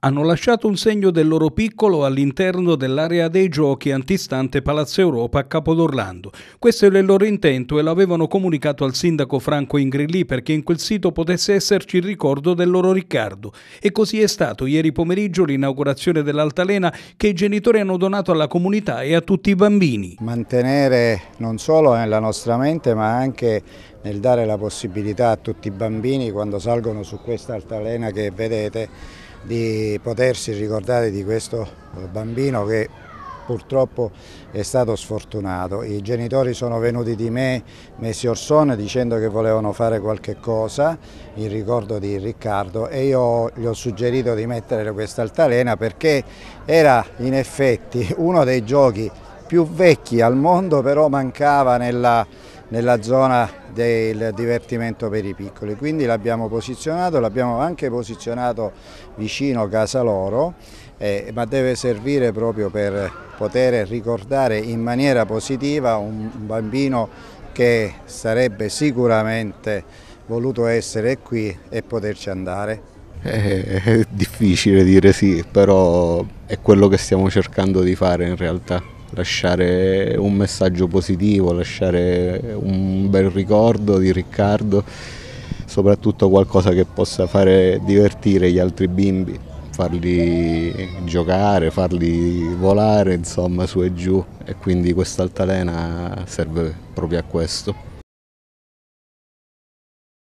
hanno lasciato un segno del loro piccolo all'interno dell'area dei giochi antistante Palazzo Europa a Capodorlando. Questo era il loro intento e lo avevano comunicato al sindaco Franco Ingrilli perché in quel sito potesse esserci il ricordo del loro Riccardo. E così è stato ieri pomeriggio l'inaugurazione dell'altalena che i genitori hanno donato alla comunità e a tutti i bambini. Mantenere non solo nella nostra mente ma anche nel dare la possibilità a tutti i bambini quando salgono su questa altalena che vedete di potersi ricordare di questo bambino che purtroppo è stato sfortunato. I genitori sono venuti di me mesi or sono dicendo che volevano fare qualche cosa in ricordo di Riccardo e io gli ho suggerito di mettere questa altalena perché era in effetti uno dei giochi più vecchi al mondo però mancava nella nella zona del divertimento per i piccoli, quindi l'abbiamo posizionato, l'abbiamo anche posizionato vicino a casa loro, eh, ma deve servire proprio per poter ricordare in maniera positiva un bambino che sarebbe sicuramente voluto essere qui e poterci andare. È difficile dire sì, però è quello che stiamo cercando di fare in realtà lasciare un messaggio positivo, lasciare un bel ricordo di Riccardo, soprattutto qualcosa che possa fare divertire gli altri bimbi, farli giocare, farli volare, insomma, su e giù e quindi quest'altalena serve proprio a questo.